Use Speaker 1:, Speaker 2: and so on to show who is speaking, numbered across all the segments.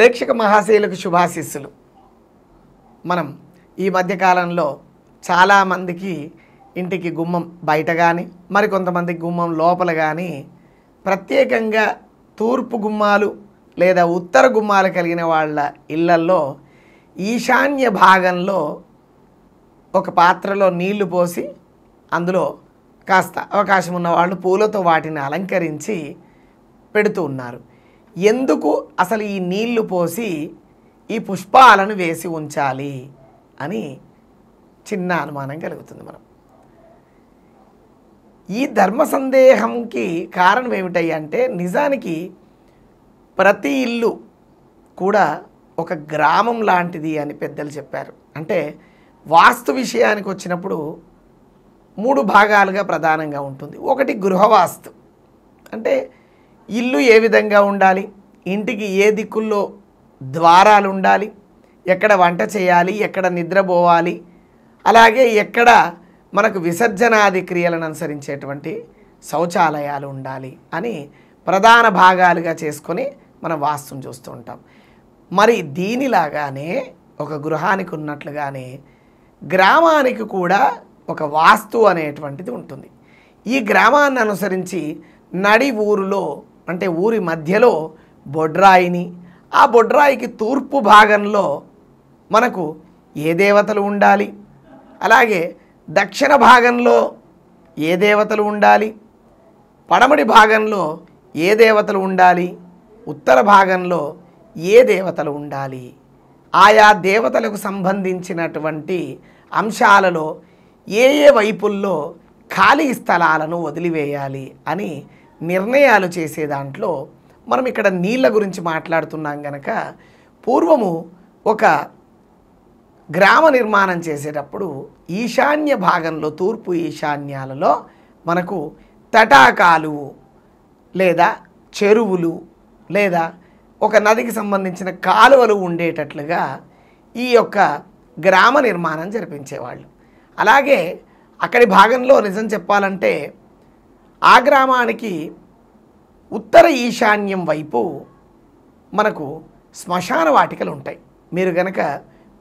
Speaker 1: ప్రేక్షక మహాశైలకు శుభాశీస్సులు మనం ఈ మధ్యకాలంలో చాలామందికి ఇంటికి గుమ్మం బయట కానీ మరికొంతమందికి గుమ్మం లోపల కానీ ప్రత్యేకంగా తూర్పు గుమ్మాలు లేదా ఉత్తర గుమ్మాలు కలిగిన వాళ్ళ ఇళ్లల్లో ఈశాన్య భాగంలో ఒక పాత్రలో నీళ్లు పోసి అందులో కాస్త అవకాశం ఉన్న వాళ్ళు పూలతో వాటిని అలంకరించి పెడుతూ ఉన్నారు ఎందుకు అసలు ఈ నీళ్లు పోసి ఈ పుష్పాలను వేసి ఉంచాలి అని చిన్న అనుమానం కలుగుతుంది మనం ఈ ధర్మ సందేహంకి కారణం ఏమిటంటే నిజానికి ప్రతి ఇల్లు కూడా ఒక గ్రామం లాంటిది అని పెద్దలు చెప్పారు అంటే వాస్తు విషయానికి వచ్చినప్పుడు మూడు భాగాలుగా ప్రధానంగా ఉంటుంది ఒకటి గృహవాస్తు అంటే ఇల్లు ఏ విధంగా ఉండాలి ఇంటికి ఏ దిక్కుల్లో ద్వారాలు ఉండాలి ఎక్కడ వంట చేయాలి ఎక్కడ నిద్రపోవాలి అలాగే ఎక్కడ మనకు విసర్జనాది క్రియలను అనుసరించేటువంటి శౌచాలయాలు ఉండాలి అని ప్రధాన భాగాలుగా చేసుకొని మనం వాస్తు చూస్తూ ఉంటాం మరి దీనిలాగానే ఒక గృహానికి ఉన్నట్లుగానే గ్రామానికి కూడా ఒక వాస్తు అనేటువంటిది ఉంటుంది ఈ గ్రామాన్ని అనుసరించి నడి ఊరులో అంటే ఊరి మధ్యలో బొడ్రాయిని ఆ బొడ్రాయికి తూర్పు భాగంలో మనకు ఏ దేవతలు ఉండాలి అలాగే దక్షిణ భాగంలో ఏ దేవతలు ఉండాలి పడమడి భాగంలో ఏ దేవతలు ఉండాలి ఉత్తర భాగంలో ఏ దేవతలు ఉండాలి ఆయా దేవతలకు సంబంధించినటువంటి అంశాలలో ఏ ఏ వైపుల్లో ఖాళీ స్థలాలను వదిలివేయాలి అని నిర్ణయాలు చేసే దాంట్లో మనం ఇక్కడ నీళ్ళ గురించి మాట్లాడుతున్నాం గనక పూర్వము ఒక గ్రామ నిర్మాణం చేసేటప్పుడు ఈశాన్య భాగంలో తూర్పు ఈశాన్యాలలో మనకు తటాకాలు లేదా చెరువులు లేదా ఒక నదికి సంబంధించిన కాలువలు ఉండేటట్లుగా ఈ యొక్క గ్రామ నిర్మాణం జరిపించేవాళ్ళు అలాగే అక్కడి భాగంలో నిజం చెప్పాలంటే ఆ గ్రామానికి ఉత్తర ఈశాన్యం వైపు మనకు శ్మశాన వాటికలు ఉంటాయి మీరు కనుక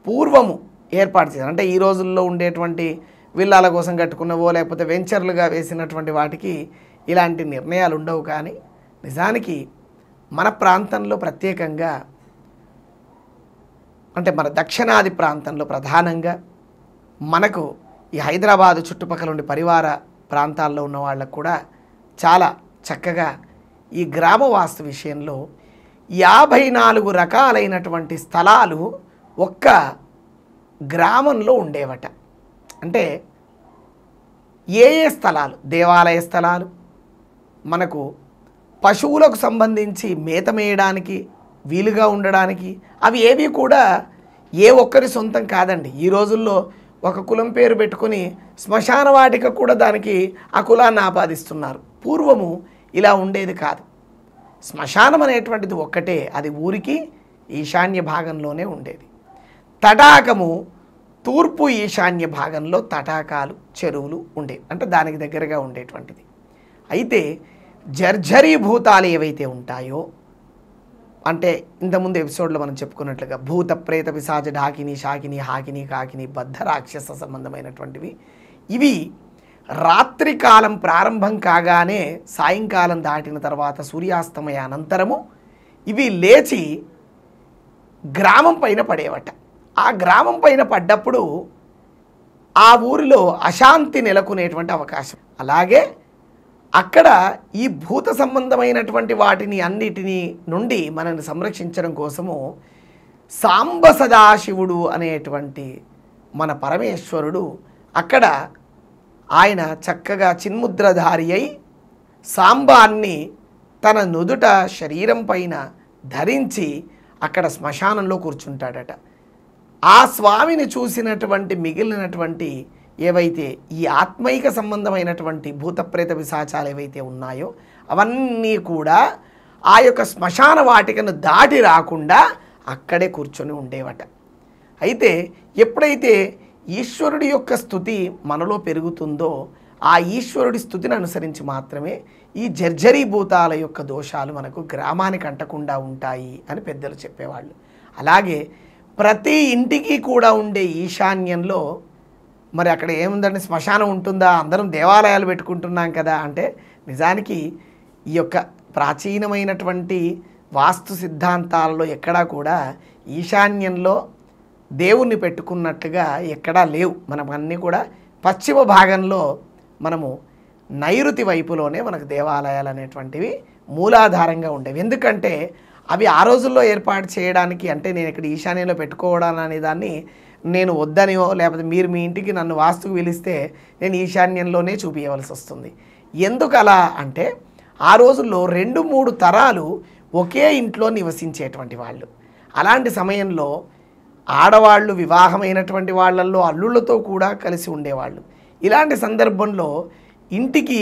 Speaker 1: పూర్వము ఏర్పాటు చేశారు అంటే ఈ రోజుల్లో ఉండేటువంటి విల్లాల కోసం కట్టుకున్నవో లేకపోతే వెంచర్లుగా వేసినటువంటి వాటికి ఇలాంటి నిర్ణయాలు ఉండవు కానీ నిజానికి మన ప్రాంతంలో ప్రత్యేకంగా అంటే మన దక్షిణాది ప్రాంతంలో ప్రధానంగా మనకు ఈ హైదరాబాదు చుట్టుపక్కల ఉండే పరివార ప్రాంతాల్లో ఉన్న వాళ్ళకు కూడా చాలా చక్కగా ఈ గ్రామ వాస్తు విషయంలో యాభై నాలుగు రకాలైనటువంటి స్థలాలు ఒక్క గ్రామంలో ఉండేవట అంటే ఏ ఏ స్థలాలు దేవాలయ స్థలాలు మనకు పశువులకు సంబంధించి మేత మేయడానికి వీలుగా ఉండడానికి అవి ఏవి కూడా ఏ ఒక్కరి సొంతం కాదండి ఈ రోజుల్లో ఒక కులం పేరు పెట్టుకుని శ్మశాన వాటిక కూడా దానికి ఆ కులాన్ని ఆపాదిస్తున్నారు పూర్వము ఇలా ఉండేది కాదు శ్మశానం అనేటువంటిది ఒక్కటే అది ఊరికి ఈశాన్య భాగంలోనే ఉండేది తటాకము తూర్పు ఈశాన్య భాగంలో తటాకాలు చెరువులు ఉండేవి అంటే దానికి దగ్గరగా ఉండేటువంటిది అయితే జర్జరీ భూతాలు ఏవైతే ఉంటాయో అంటే ఇంతకుముందు ఎపిసోడ్లో మనం చెప్పుకున్నట్లుగా భూత ప్రేత పిశాచ ఢాకిని షాకిని హాకిని కాకిని బద్ధ రాక్షస సంబంధమైనటువంటివి ఇవి రాత్రికాలం ప్రారంభం కాగానే సాయంకాలం దాటిన తర్వాత సూర్యాస్తమయ అనంతరము ఇవి లేచి గ్రామం పైన పడేవట ఆ గ్రామం పైన పడ్డప్పుడు ఆ ఊరిలో అశాంతి నెలకొనేటువంటి అవకాశం అలాగే అక్కడ ఈ భూత సంబంధమైనటువంటి వాటిని అన్నిటిని నుండి మనల్ని సంరక్షించడం కోసము సాంబ సదాశివుడు అనేటువంటి మన పరమేశ్వరుడు అక్కడ ఆయన చక్కగా చిన్ముద్రధారి అయి సాంబాన్ని తన నుదుట శరీరం పైన ధరించి అక్కడ శ్మశానంలో కూర్చుంటాడట ఆ స్వామిని చూసినటువంటి మిగిలినటువంటి ఏవైతే ఈ ఆత్మైక సంబంధమైనటువంటి భూతప్రేత విశాచాలు ఏవైతే ఉన్నాయో అవన్నీ కూడా ఆ యొక్క శ్మశాన వాటికను దాటి రాకుండా అక్కడే కూర్చొని ఉండేవట అయితే ఎప్పుడైతే ఈశ్వరుడి యొక్క స్థుతి మనలో పెరుగుతుందో ఆ ఈశ్వరుడి స్థుతిని అనుసరించి మాత్రమే ఈ జర్జరీ భూతాల యొక్క దోషాలు మనకు గ్రామానికి అంటకుండా ఉంటాయి అని పెద్దలు చెప్పేవాళ్ళు అలాగే ప్రతి ఇంటికి కూడా ఉండే ఈశాన్యంలో మరి అక్కడ ఏముందండి శ్మశానం ఉంటుందా అందరం దేవాలయాలు పెట్టుకుంటున్నాం కదా అంటే నిజానికి ఈ యొక్క ప్రాచీనమైనటువంటి వాస్తు సిద్ధాంతాలలో ఎక్కడా కూడా ఈశాన్యంలో దేవుణ్ణి పెట్టుకున్నట్టుగా ఎక్కడా లేవు మనం అన్నీ కూడా పశ్చిమ భాగంలో మనము నైరుతి వైపులోనే మనకు దేవాలయాలు అనేటువంటివి మూలాధారంగా ఉండేవి ఎందుకంటే అవి ఆ రోజుల్లో ఏర్పాటు చేయడానికి అంటే నేను ఇక్కడ ఈశాన్యంలో పెట్టుకోవడాను అనే దాన్ని నేను వద్దనియో లేకపోతే మీరు మీ ఇంటికి నన్ను వాస్తుకు పిలిస్తే నేను ఈశాన్యంలోనే చూపించవలసి వస్తుంది ఎందుకు అలా అంటే ఆ రోజుల్లో రెండు మూడు తరాలు ఒకే ఇంట్లో నివసించేటువంటి వాళ్ళు అలాంటి సమయంలో ఆడవాళ్ళు వివాహమైనటువంటి వాళ్ళల్లో అల్లుళ్ళతో కూడా కలిసి ఉండేవాళ్ళు ఇలాంటి సందర్భంలో ఇంటికి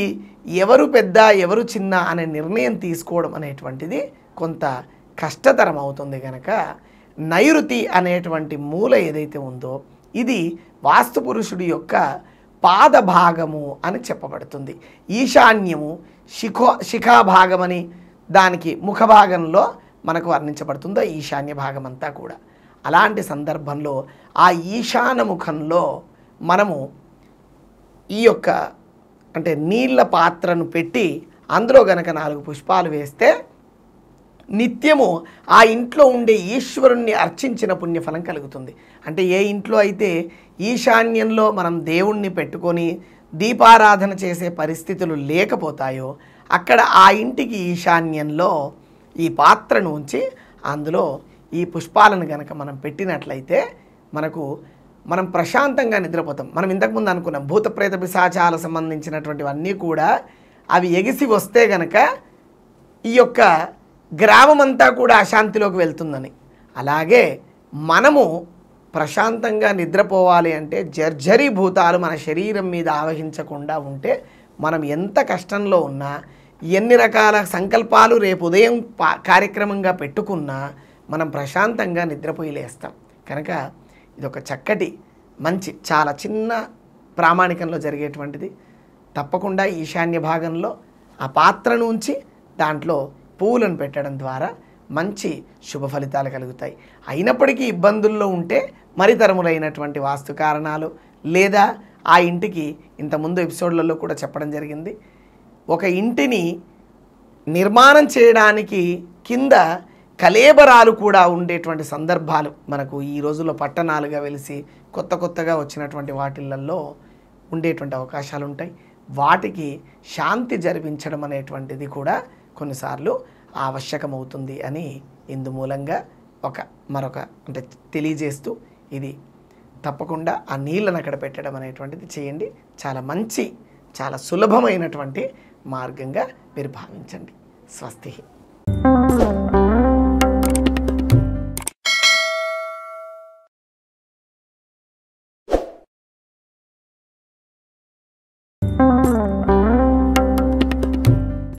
Speaker 1: ఎవరు పెద్ద ఎవరు చిన్న అనే నిర్ణయం తీసుకోవడం అనేటువంటిది కొంత కష్టతరం అవుతుంది కనుక నైరుతి అనేటువంటి మూల ఏదైతే ఉందో ఇది వాస్తు పురుషుడి యొక్క పాదభాగము అని చెప్పబడుతుంది ఈశాన్యము శిఖో శిఖాభాగమని దానికి ముఖభాగంలో మనకు వర్ణించబడుతుందో ఈశాన్య భాగం అంతా కూడా అలాంటి సందర్భంలో ఆ ఈశాన ముఖంలో మనము ఈ యొక్క అంటే నీళ్ళ పాత్రను పెట్టి అందులో గనక నాలుగు పుష్పాలు వేస్తే నిత్యము ఆ ఇంట్లో ఉండే ఈశ్వరుణ్ణి అర్చించిన పుణ్యఫలం కలుగుతుంది అంటే ఏ ఇంట్లో అయితే ఈశాన్యంలో మనం దేవుణ్ణి పెట్టుకొని దీపారాధన చేసే పరిస్థితులు లేకపోతాయో అక్కడ ఆ ఇంటికి ఈశాన్యంలో ఈ పాత్రను ఉంచి అందులో ఈ పుష్పాలను గనక మనం పెట్టినట్లయితే మనకు మనం ప్రశాంతంగా నిద్రపోతాం మనం ఇంతకుముందు అనుకున్నాం భూతప్రేత పిశాచాలకు సంబంధించినటువంటివన్నీ కూడా అవి ఎగిసి వస్తే గనక ఈ యొక్క గ్రామమంతా కూడా అశాంతిలోకి వెళ్తుందని అలాగే మనము ప్రశాంతంగా నిద్రపోవాలి అంటే జర్జరీ భూతాలు మన శరీరం మీద ఆవహించకుండా ఉంటే మనం ఎంత కష్టంలో ఉన్నా ఎన్ని రకాల సంకల్పాలు రేపు ఉదయం కార్యక్రమంగా పెట్టుకున్నా మనం ప్రశాంతంగా నిద్రపోయి లేస్తాం కనుక ఒక చక్కటి మంచి చాలా చిన్న ప్రామాణికంలో జరిగేటువంటిది తప్పకుండా ఈశాన్య భాగంలో ఆ పాత్రను ఉంచి దాంట్లో పువ్వులను పెట్టడం ద్వారా మంచి శుభ ఫలితాలు కలుగుతాయి అయినప్పటికీ ఇబ్బందుల్లో ఉంటే మరితరములైనటువంటి వాస్తు కారణాలు లేదా ఆ ఇంటికి ఇంతకుముందు ఎపిసోడ్లలో కూడా చెప్పడం జరిగింది ఒక ఇంటిని నిర్మాణం చేయడానికి కింద కలేబరాలు కూడా ఉండేటువంటి సందర్భాలు మనకు ఈ రోజుల్లో పట్టణాలుగా వెలిసి కొత్త కొత్తగా వచ్చినటువంటి వాటిలల్లో ఉండేటువంటి అవకాశాలు ఉంటాయి వాటికి శాంతి జరిపించడం అనేటువంటిది కూడా కొన్నిసార్లు ఆవశ్యకమవుతుంది అని ఇందుమూలంగా ఒక మరొక అంటే తెలియజేస్తూ ఇది తప్పకుండా ఆ నీళ్ళను అక్కడ పెట్టడం అనేటువంటిది చేయండి చాలా మంచి చాలా సులభమైనటువంటి మార్గంగా మీరు భావించండి స్వస్తి